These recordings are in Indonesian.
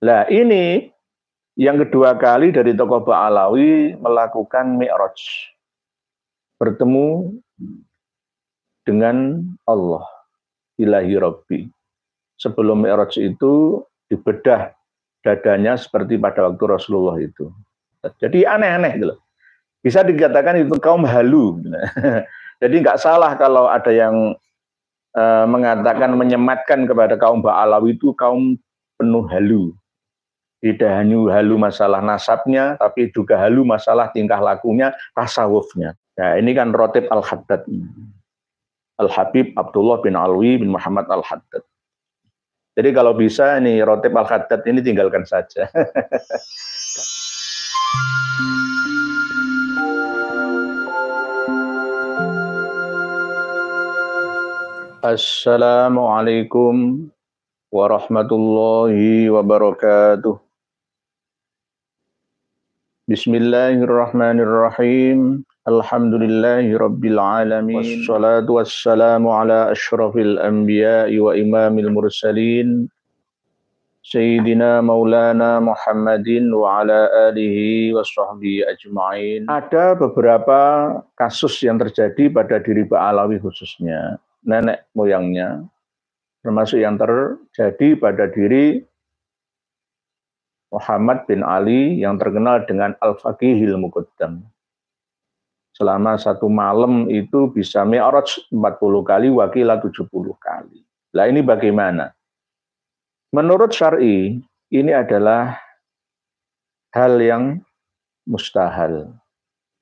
Nah ini yang kedua kali dari tokoh Ba'alawi melakukan mi'raj. Bertemu dengan Allah, ilahi Rabbi. Sebelum mi'raj itu dibedah dadanya seperti pada waktu Rasulullah itu. Jadi aneh-aneh gitu Bisa dikatakan itu kaum halu. Jadi nggak salah kalau ada yang eh, mengatakan menyematkan kepada kaum Ba'alawi itu kaum penuh halu tidak hanya halu masalah nasabnya, tapi juga halu masalah tingkah lakunya, tasawufnya. Nah, ini kan Rotib Al-Haddad. Al-Habib Abdullah bin Alwi bin Muhammad Al-Haddad. Jadi kalau bisa ini Rotib Al-Haddad ini tinggalkan saja. Assalamualaikum warahmatullahi wabarakatuh. Bismillahirrahmanirrahim. Alhamdulillahirabbil Alamin. Wassalatu wassalamu ala asyrafil anbiya'i wa imamil mursalin. Sayyidina Maulana Muhammadin wa ala alihi wa sahbihi ajma'in. Ada beberapa kasus yang terjadi pada diri Pak Alawi khususnya, nenek moyangnya, termasuk yang terjadi pada diri Muhammad bin Ali yang terkenal dengan Al-Faqihil Muqaddam. Selama satu malam itu bisa mi'raj 40 kali, wakilah 70 kali. Nah ini bagaimana? Menurut syar'i, ini adalah hal yang mustahil.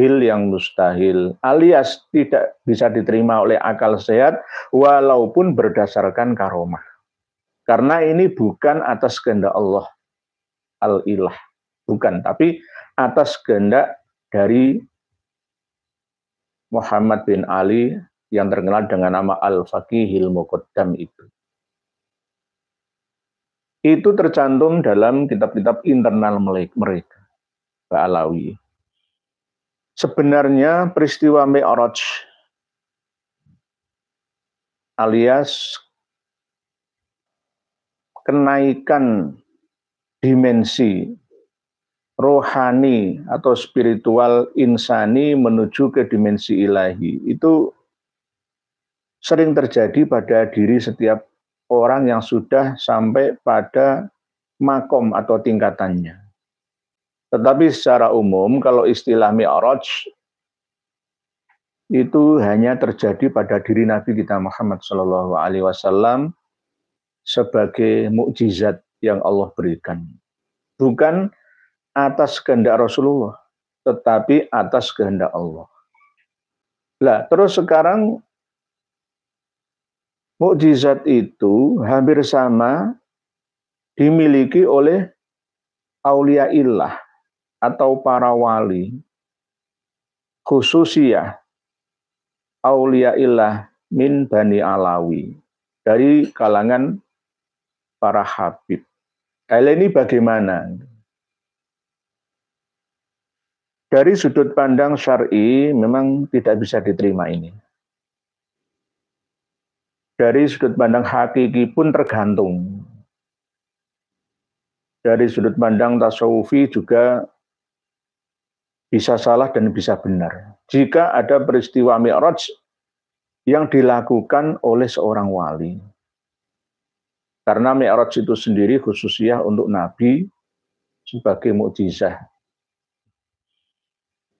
Hil yang mustahil, alias tidak bisa diterima oleh akal sehat walaupun berdasarkan karomah. Karena ini bukan atas kehendak Allah al-ilah. Bukan, tapi atas kehendak dari Muhammad bin Ali yang terkenal dengan nama Al-Faqihil Muqaddam itu. Itu tercantum dalam kitab-kitab internal mereka, Ba'alawi. Sebenarnya peristiwa Mi'raj alias kenaikan dimensi rohani atau spiritual insani menuju ke dimensi ilahi itu sering terjadi pada diri setiap orang yang sudah sampai pada makom atau tingkatannya. Tetapi secara umum kalau istilah mi'raj itu hanya terjadi pada diri Nabi kita Muhammad Shallallahu Alaihi Wasallam sebagai mukjizat yang Allah berikan. Bukan atas kehendak Rasulullah, tetapi atas kehendak Allah. Lah, terus sekarang mukjizat itu hampir sama dimiliki oleh aulia illah atau para wali khususnya aulia illah min Bani Alawi dari kalangan para habib. Hal ini bagaimana? Dari sudut pandang syari memang tidak bisa diterima ini. Dari sudut pandang hakiki pun tergantung. Dari sudut pandang tasawufi juga bisa salah dan bisa benar. Jika ada peristiwa mi'raj yang dilakukan oleh seorang wali, karena Mi'raj itu sendiri khususnya untuk Nabi sebagai mukjizah.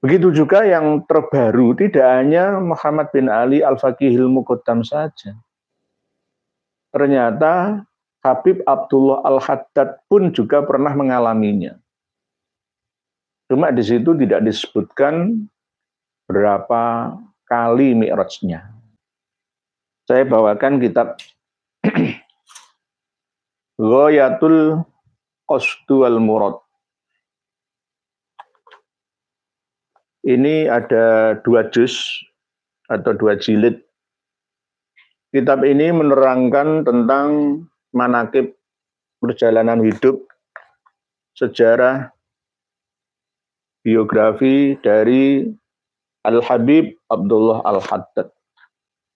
Begitu juga yang terbaru, tidak hanya Muhammad bin Ali Al-Faqihil Muqaddam saja. Ternyata Habib Abdullah Al-Haddad pun juga pernah mengalaminya. Cuma di situ tidak disebutkan berapa kali mi'rajnya. Saya bawakan kitab Ghayatul qasdu wal murad. Ini ada dua juz atau dua jilid. Kitab ini menerangkan tentang manakib perjalanan hidup, sejarah, biografi dari Al-Habib Abdullah Al-Haddad.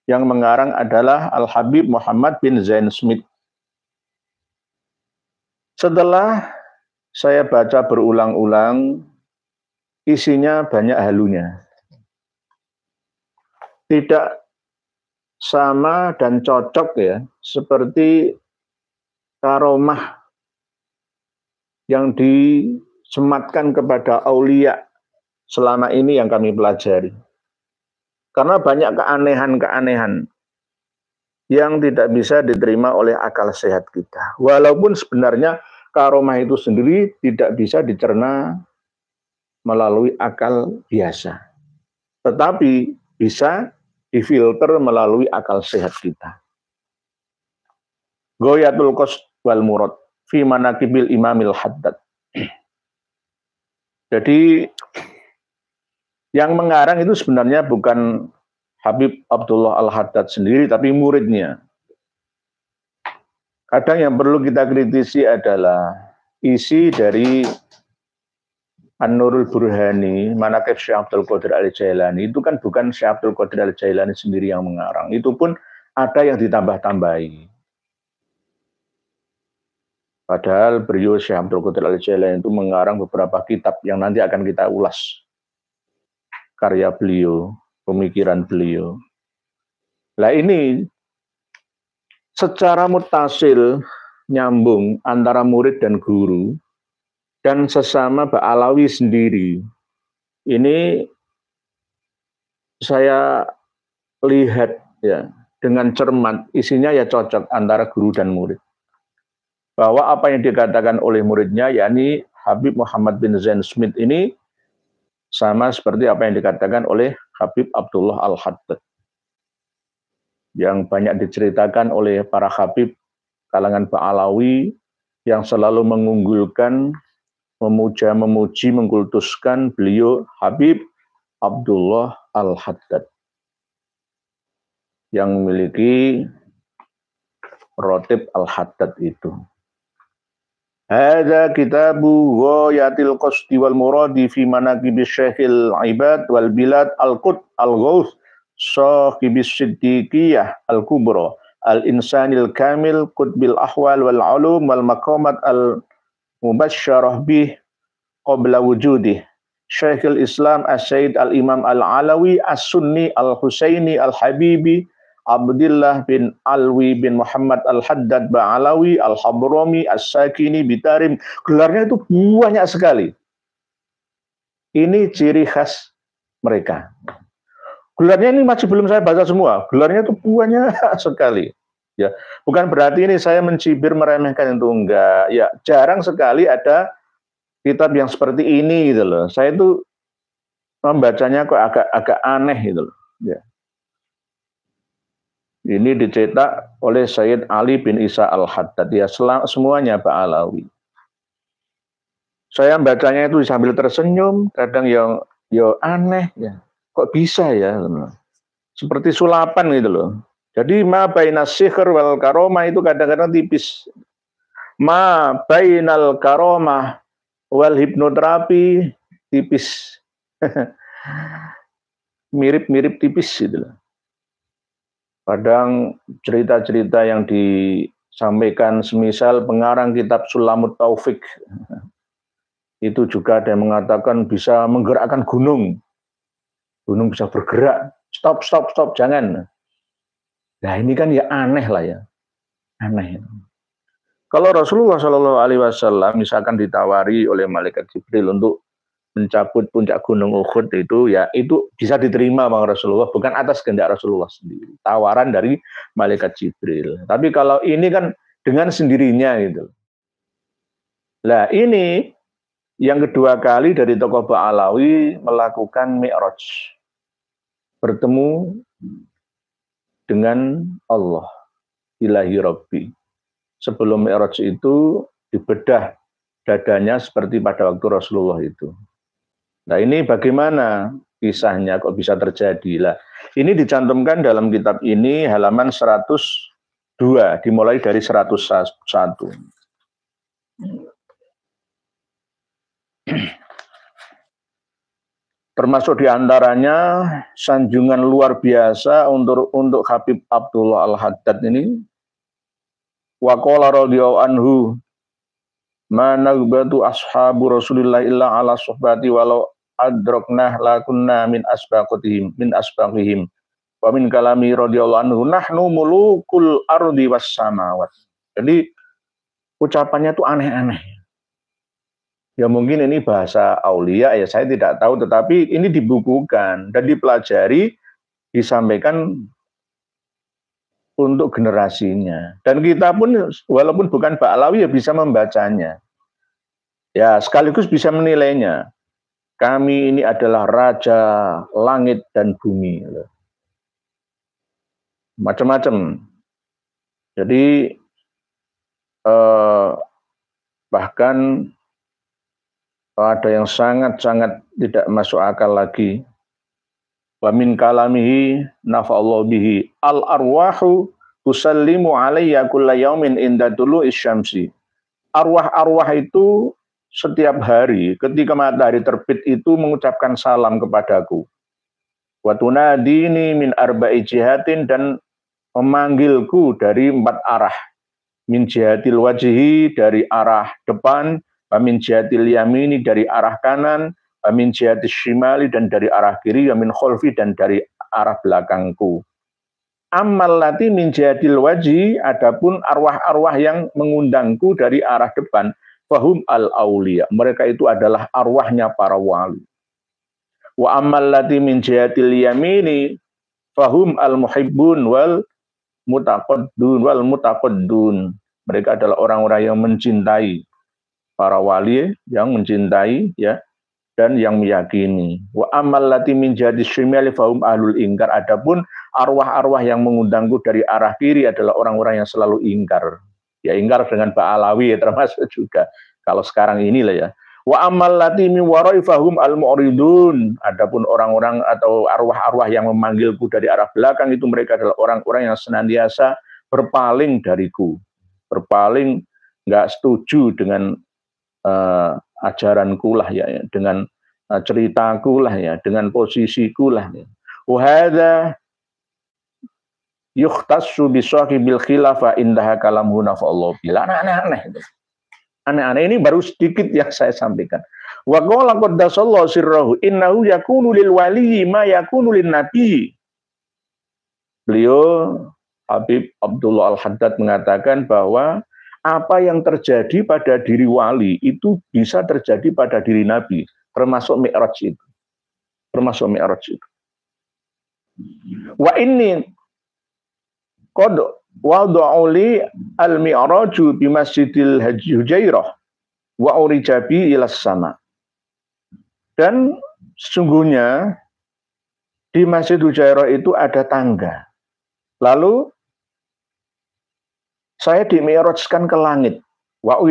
Yang mengarang adalah Al-Habib Muhammad bin Zain Smith. Setelah saya baca berulang-ulang, isinya banyak halunya. Tidak sama dan cocok ya, seperti karomah yang disematkan kepada aulia selama ini yang kami pelajari. Karena banyak keanehan-keanehan yang tidak bisa diterima oleh akal sehat kita. Walaupun sebenarnya karomah itu sendiri tidak bisa dicerna melalui akal biasa. Tetapi bisa difilter melalui akal sehat kita. Goyatul kos wal murad fi manakibil imamil haddad. Jadi yang mengarang itu sebenarnya bukan Habib Abdullah Al-Haddad sendiri tapi muridnya kadang yang perlu kita kritisi adalah isi dari An-Nurul Burhani, Manakib Syekh Abdul Qadir Al-Jailani, itu kan bukan Syekh Abdul Qadir Al-Jailani sendiri yang mengarang. Itu pun ada yang ditambah-tambahi. Padahal beliau Syekh Abdul Qadir Al-Jailani itu mengarang beberapa kitab yang nanti akan kita ulas. Karya beliau, pemikiran beliau. Nah ini secara mutasil nyambung antara murid dan guru dan sesama Ba'alawi sendiri. Ini saya lihat ya dengan cermat isinya ya cocok antara guru dan murid. Bahwa apa yang dikatakan oleh muridnya yakni Habib Muhammad bin Zain Smith ini sama seperti apa yang dikatakan oleh Habib Abdullah Al-Haddad yang banyak diceritakan oleh para habib kalangan Ba'alawi yang selalu mengunggulkan, memuja, memuji, mengkultuskan beliau Habib Abdullah Al-Haddad yang memiliki Rotib Al-Haddad itu. Hada kitabu ghayatil qasdi wal muradi fi manaqib syekhil ibad wal bilad al qud al-ghawth sahibis siddiqiyah al-kubra al-insanil kamil qutbil ahwal wal ulum wal maqamat al mubasyarah bih qabla wujudih Syekhul Islam As-Said Al-Imam Al-Alawi As-Sunni Al-Husaini Al-Habibi Abdullah bin Alwi bin Muhammad Al-Haddad Ba'alawi Al-Habrami As-Sakini Bitarim gelarnya itu banyak sekali ini ciri khas mereka Gelarnya ini masih belum saya baca semua. Gelarnya itu buahnya sekali. Ya, bukan berarti ini saya mencibir meremehkan itu enggak. Ya, jarang sekali ada kitab yang seperti ini gitu loh. Saya itu membacanya kok agak agak aneh gitu loh. Ya. Ini dicetak oleh Sayyid Ali bin Isa Al-Haddad. Ya, semuanya Pak Alawi. Saya membacanya itu sambil tersenyum, kadang yang yo aneh ya. Kok bisa ya? Seperti sulapan gitu loh. Jadi ma baina sihir wal karoma itu kadang-kadang tipis. Ma bainal karoma wal hipnoterapi tipis. Mirip-mirip tipis gitu loh. Padang cerita-cerita yang disampaikan semisal pengarang kitab Sulamut Taufik itu juga ada yang mengatakan bisa menggerakkan gunung gunung bisa bergerak. Stop, stop, stop, jangan. Nah ini kan ya aneh lah ya, aneh. Kalau Rasulullah Shallallahu Alaihi Wasallam misalkan ditawari oleh malaikat Jibril untuk mencabut puncak gunung Uhud itu ya itu bisa diterima bang Rasulullah bukan atas kehendak Rasulullah sendiri tawaran dari malaikat Jibril tapi kalau ini kan dengan sendirinya gitu lah ini yang kedua kali dari tokoh Ba'alawi melakukan mi'raj bertemu dengan Allah ilahi Rabbi. Sebelum Mi'raj itu dibedah dadanya seperti pada waktu Rasulullah itu. Nah ini bagaimana kisahnya kok bisa terjadi lah. Ini dicantumkan dalam kitab ini halaman 102 dimulai dari 101. Termasuk diantaranya sanjungan luar biasa untuk untuk Habib Abdullah Al Haddad ini. Wakola radhiyallahu anhu batu ashabu Rasulillah illa ala sohbati walau adroknah lakunna min asbaqatihim min asbaqihim wa min kalami radhiyallahu anhu nahnu mulukul ardi was samawat. Jadi ucapannya tuh aneh-aneh Ya mungkin ini bahasa Aulia ya saya tidak tahu tetapi ini dibukukan dan dipelajari disampaikan untuk generasinya dan kita pun walaupun bukan Pak Ba'alawi ya bisa membacanya. Ya sekaligus bisa menilainya. Kami ini adalah raja langit dan bumi. Macam-macam. Jadi eh, bahkan ada yang sangat-sangat tidak masuk akal lagi. Wa min kalamihi nafa'allahu bihi al arwahu tusallimu alayya kulla yaumin inda tulu isyamsi. Arwah-arwah itu setiap hari ketika matahari terbit itu mengucapkan salam kepadaku. Wa tunadini min arba'i jihatin dan memanggilku dari empat arah. Min jihatil wajihi dari arah depan, Amin jihatil yamini dari arah kanan, amin jihatil shimali dan dari arah kiri, amin kholfi dan dari arah belakangku. Amal lati min jihadil waji, adapun arwah-arwah yang mengundangku dari arah depan, fahum al aulia. Mereka itu adalah arwahnya para wali. Wa amal lati min jihadil yamini, fahum al muhibbun wal mutaqaddun wal mutaqaddun. Mereka adalah orang-orang yang mencintai para wali yang mencintai ya dan yang meyakini. Wa amal lati min jadi syimali fahum alul ingkar. Adapun arwah-arwah yang mengundangku dari arah kiri adalah orang-orang yang selalu ingkar. Ya ingkar dengan ba'alawi ya, termasuk juga. Kalau sekarang inilah ya. Wa amal lati min warai fahum al mu'ridun. Adapun orang-orang atau arwah-arwah yang memanggilku dari arah belakang itu mereka adalah orang-orang yang senantiasa berpaling dariku. Berpaling nggak setuju dengan uh, ajaranku lah ya, ya dengan uh, ceritaku lah ya, dengan posisiku lah. Ya. Wahada yukhtassu bi bil khilafa indaha kalam hunaf Allah bila. Aneh-aneh itu. Aneh-aneh ini baru sedikit yang saya sampaikan. Wa qala qaddasallahu sirrahu innahu yakunu lil wali ma yakunu lin nabi. Beliau Habib Abdullah Al-Haddad mengatakan bahwa apa yang terjadi pada diri wali itu bisa terjadi pada diri nabi, termasuk mi'raj itu. Termasuk mi'raj itu. Wa ini qad li al-mi'raju di Masjidil Hujairah wa urijabi ila sama. Dan sesungguhnya di Masjid Hujairah itu ada tangga. Lalu saya dimi'rajkan ke langit. Wa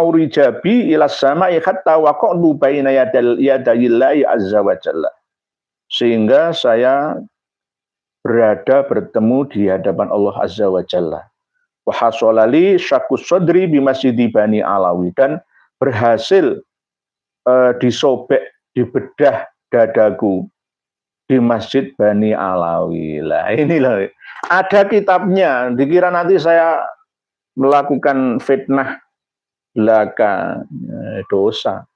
urija bi ila sama'i hatta waqa'nu baina yadayillahi azza wa jalla. Sehingga saya berada bertemu di hadapan Allah azza wa jalla. Wa hasolali syakus sodri bimasjidi Bani Alawi. Dan berhasil uh, disobek, dibedah dadaku di Masjid Bani Alawi. Lah inilah ada kitabnya. Dikira nanti saya melakukan fitnah belaka eh, dosa.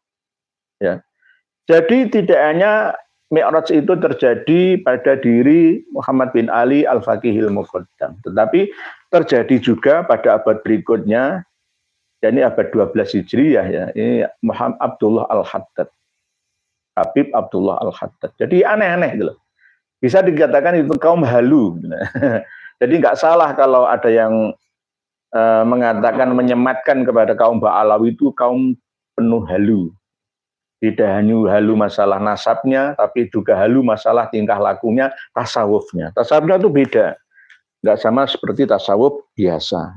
Ya. Jadi tidak hanya Mi'raj itu terjadi pada diri Muhammad bin Ali Al-Faqihil Muqaddam. Tetapi terjadi juga pada abad berikutnya, yakni abad 12 Hijriah ya, ya, ini Muhammad Abdullah Al-Haddad. Habib Abdullah Al-Haddad. Jadi aneh-aneh gitu Bisa dikatakan itu kaum halu. Gitu Jadi nggak salah kalau ada yang Eh, mengatakan menyematkan kepada kaum Ba'alawi itu kaum penuh halu. Tidak hanya halu masalah nasabnya, tapi juga halu masalah tingkah lakunya, tasawufnya. Tasawufnya itu beda. Nggak sama seperti tasawuf biasa.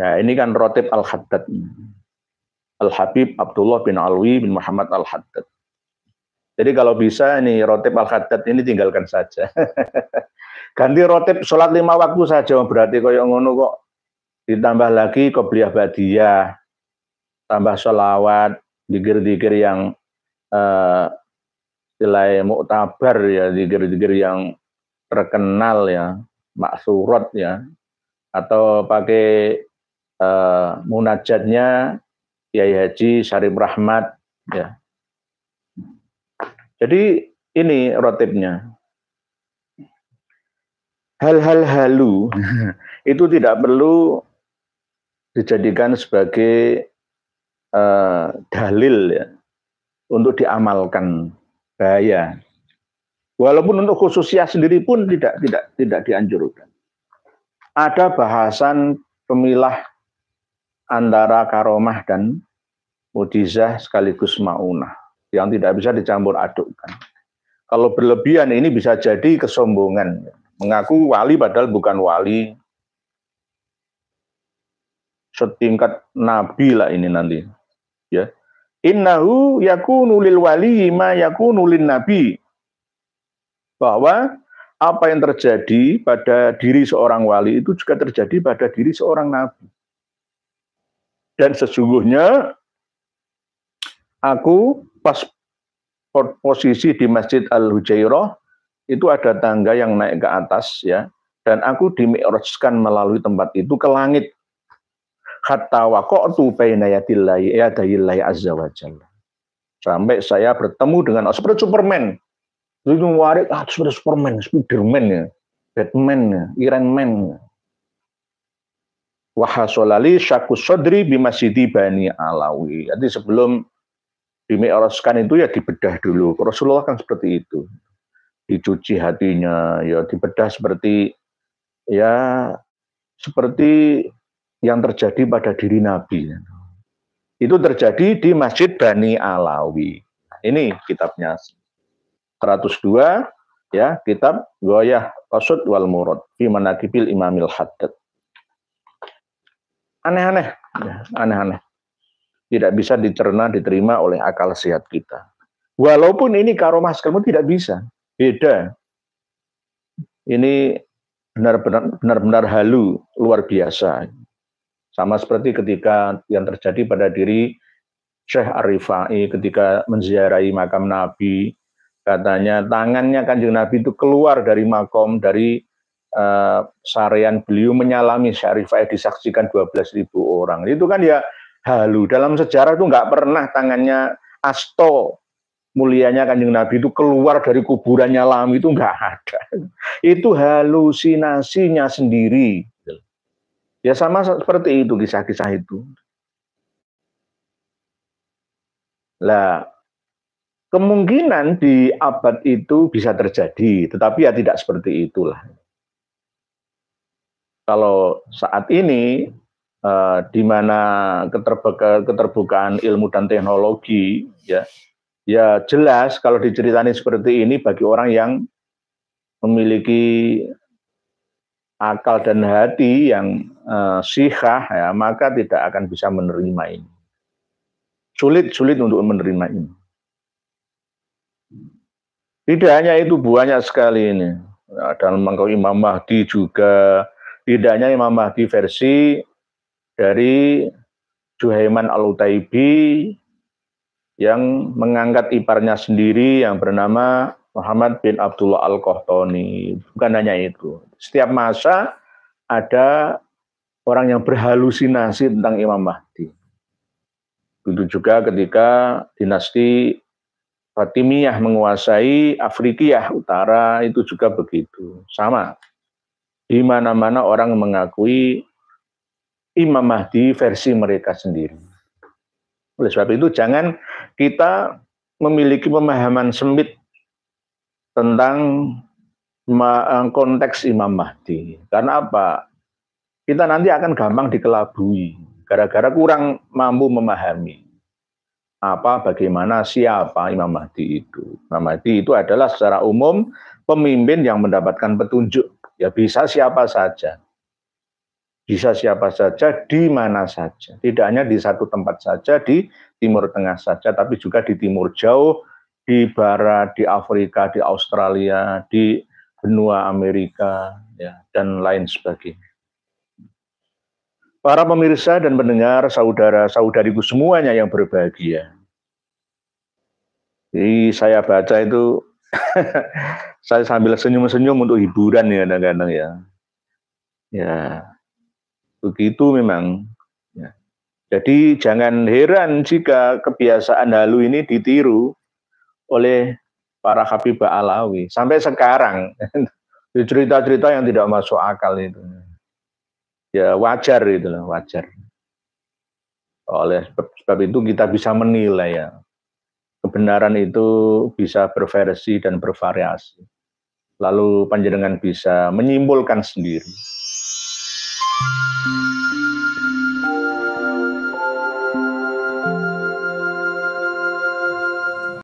Ya, ini kan Rotib Al-Haddad. Al-Habib Abdullah bin Alwi bin Muhammad Al-Haddad. Jadi kalau bisa ini Rotib Al-Haddad ini tinggalkan saja. Ganti Rotib sholat lima waktu saja, berarti yang ngono kok ditambah lagi kopiah Badiyah, tambah sholawat, dikir-dikir yang eh, nilai muktabar ya, dikir-dikir yang terkenal ya, maksurat ya, atau pakai eh, munajatnya Kiai Haji Syarif Rahmat ya. Jadi ini rotipnya. Hal-hal halu itu tidak perlu dijadikan sebagai uh, dalil ya, untuk diamalkan bahaya. Walaupun untuk khususnya sendiri pun tidak tidak tidak dianjurkan. Ada bahasan pemilah antara karomah dan mudizah sekaligus maunah yang tidak bisa dicampur adukkan. Kalau berlebihan ini bisa jadi kesombongan, mengaku wali padahal bukan wali, setingkat nabi lah ini nanti. Ya. Innahu yakunu lil wali ma yakunu lin nabi. Bahwa apa yang terjadi pada diri seorang wali itu juga terjadi pada diri seorang nabi. Dan sesungguhnya aku pas posisi di Masjid Al-Hujairah itu ada tangga yang naik ke atas ya dan aku dimikrojkan melalui tempat itu ke langit hatta waqa'tu baina yadillahi yadayillahi azza wa jalla. Sampai saya bertemu dengan oh, seperti Superman. Ah, itu warik ah seperti Superman, Spiderman ya, Batman ya, Iron Man. Ya. Wahasolali syakus sodri bimasidi bani alawi. Jadi sebelum dimi'rajkan itu ya dibedah dulu. Rasulullah kan seperti itu. Dicuci hatinya, ya dibedah seperti ya seperti yang terjadi pada diri Nabi. Itu terjadi di Masjid Bani Alawi. Ini kitabnya 102 ya, kitab Goyah Qasud wal Murad fi Manaqibil Imamil Haddad. Aneh-aneh, ya, aneh-aneh. Tidak bisa dicerna, diterima oleh akal sehat kita. Walaupun ini karomah sekalipun tidak bisa. Beda. Ini benar-benar benar-benar halu luar biasa. Sama seperti ketika yang terjadi pada diri Syekh Arifai ketika menziarahi makam Nabi, katanya tangannya kanjeng Nabi itu keluar dari makom, dari uh, sarean beliau menyalami Syekh Arifai disaksikan 12.000 orang. Itu kan ya halu. Dalam sejarah itu nggak pernah tangannya asto mulianya kanjeng Nabi itu keluar dari kuburannya lami itu nggak ada. Itu halusinasinya sendiri. Ya sama seperti itu kisah-kisah itu. Lah, kemungkinan di abad itu bisa terjadi, tetapi ya tidak seperti itulah. Kalau saat ini eh, di mana keterbuka, keterbukaan ilmu dan teknologi ya ya jelas kalau diceritain seperti ini bagi orang yang memiliki akal dan hati yang uh, eh, sihah ya, maka tidak akan bisa menerima ini. Sulit sulit untuk menerima ini. Tidak hanya itu banyak sekali ini. Ya, dalam mangkau Imam Mahdi juga tidak hanya Imam Mahdi versi dari Juhaiman Al-Utaibi yang mengangkat iparnya sendiri yang bernama Muhammad bin Abdullah Al-Qahtani. Bukan hanya itu. Setiap masa ada orang yang berhalusinasi tentang Imam Mahdi. Itu juga ketika dinasti Fatimiyah menguasai Afrika Utara itu juga begitu. Sama. Di mana-mana orang mengakui Imam Mahdi versi mereka sendiri. Oleh sebab itu jangan kita memiliki pemahaman sempit tentang eh, konteks Imam Mahdi. Karena apa? Kita nanti akan gampang dikelabui gara-gara kurang mampu memahami apa bagaimana siapa Imam Mahdi itu. Imam Mahdi itu adalah secara umum pemimpin yang mendapatkan petunjuk. Ya bisa siapa saja. Bisa siapa saja di mana saja. Tidak hanya di satu tempat saja di Timur Tengah saja tapi juga di Timur Jauh, di barat, di Afrika, di Australia, di benua Amerika, ya, dan lain sebagainya. Para pemirsa dan pendengar, saudara-saudariku semuanya yang berbahagia. Jadi saya baca itu, saya sambil senyum-senyum untuk hiburan ya kadang-kadang ya. Ya, begitu memang. Ya. Jadi jangan heran jika kebiasaan halu ini ditiru oleh para Habibah Alawi sampai sekarang cerita-cerita yang tidak masuk akal itu ya wajar itu lah wajar oleh sebab itu kita bisa menilai ya kebenaran itu bisa berversi dan bervariasi lalu panjenengan bisa menyimpulkan sendiri.